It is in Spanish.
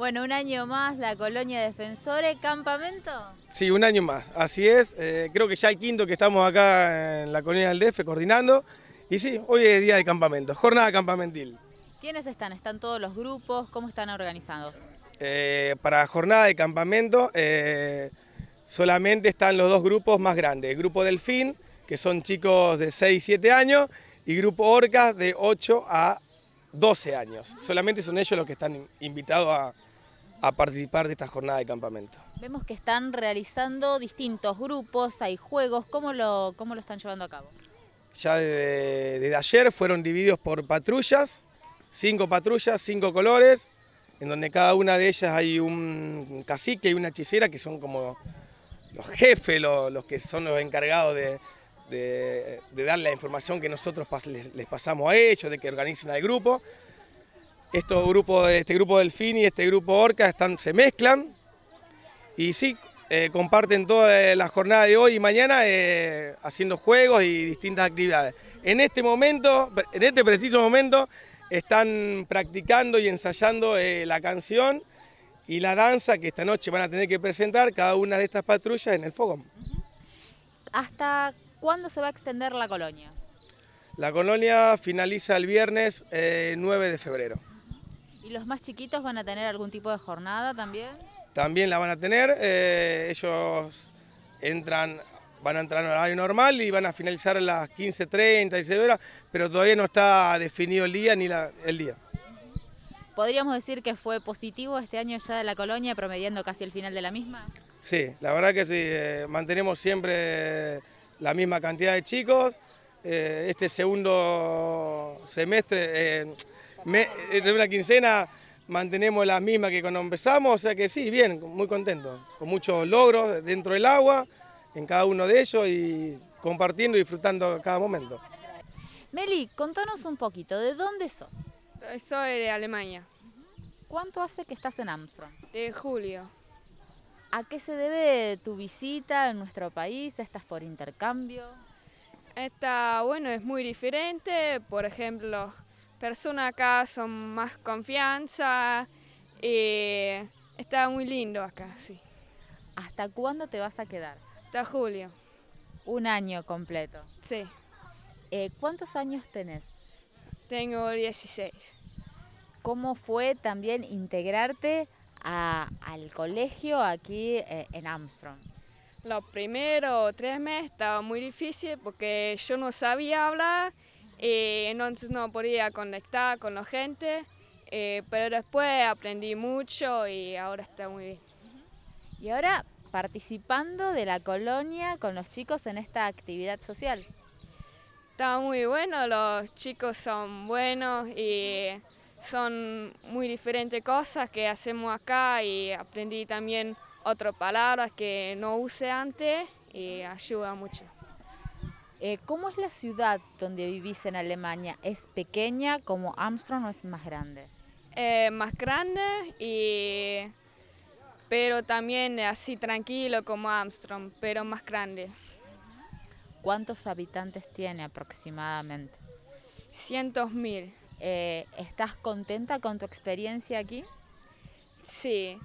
Bueno, un año más la colonia Defensores, campamento. Sí, un año más, así es. Eh, creo que ya hay quinto que estamos acá en la colonia del DF coordinando. Y sí, hoy es día de campamento, jornada campamentil. ¿Quiénes están? ¿Están todos los grupos? ¿Cómo están organizados? Eh, para jornada de campamento eh, solamente están los dos grupos más grandes. El grupo Delfín, que son chicos de 6 7 años, y grupo Orcas de 8 a 12 años. Solamente son ellos los que están invitados a a participar de esta jornada de campamento. Vemos que están realizando distintos grupos, hay juegos, ¿cómo lo, lo están llevando a cabo? Ya desde, ayer fueron divididos por patrullas, cinco patrullas, cinco colores, en donde cada una de ellas hay un cacique y una hechicera que son como los jefes, los, que son los encargados de, dar la información que nosotros les, pasamos a ellos, de que organicen al grupo. Estos grupos, este grupo delfín y este grupo orca se mezclan y sí, eh, comparten toda la jornada de hoy y mañana eh, haciendo juegos y distintas actividades. En este momento, en este preciso momento, están practicando y ensayando eh, la canción y la danza que esta noche van a tener que presentar cada una de estas patrullas en el fogón. ¿Hasta cuándo se va a extender la colonia? La colonia finaliza el viernes 9 de febrero. ¿Y los más chiquitos van a tener algún tipo de jornada también? También la van a tener, eh, ellos entran, van a entrar en horario normal y van a finalizar a las 15.30, 16 horas, pero todavía no está definido el día ni el día. ¿Podríamos decir que fue positivo este año ya de la colonia, promediando casi el final de la misma? Sí, la verdad que sí, eh, mantenemos siempre la misma cantidad de chicos. Eh, este segundo semestre, me, una eh, quincena mantenemos la misma que cuando empezamos, o sea que sí, bien, muy contento, con muchos logros dentro del agua, en cada uno de ellos y compartiendo y disfrutando cada momento. Meli, contanos un poquito, ¿de dónde sos? Eh, soy de Alemania. ¿Cuánto hace que estás en Armstrong? De julio. ¿A qué se debe tu visita en nuestro país? ¿Estás por intercambio? Está, bueno, es muy diferente, por ejemplo, personas acá son más confianza. y eh, está muy lindo acá, sí. ¿Hasta cuándo te vas a quedar? Hasta julio. Un año completo. Sí. Eh, ¿Cuántos años tenés? Tengo 16. ¿Cómo fue también integrarte al colegio aquí eh, en Armstrong? Los primeros tres meses estaba muy difícil porque yo no sabía hablar y eh, entonces no podía conectar con la gente, eh, pero después aprendí mucho y ahora está muy bien. Y ahora participando de la colonia con los chicos en esta actividad social. Está muy bueno, los chicos son buenos y son muy diferentes cosas que hacemos acá y aprendí también otras palabras que no usé antes y ayuda mucho. Eh, ¿Cómo es la ciudad donde vivís en Alemania? ¿Es pequeña como Armstrong o es más grande? Eh, más grande y pero también así tranquilo como Armstrong, pero más grande. ¿Cuántos habitantes tiene aproximadamente? Cientos mil. Eh, ¿Estás contenta con tu experiencia aquí? Sí.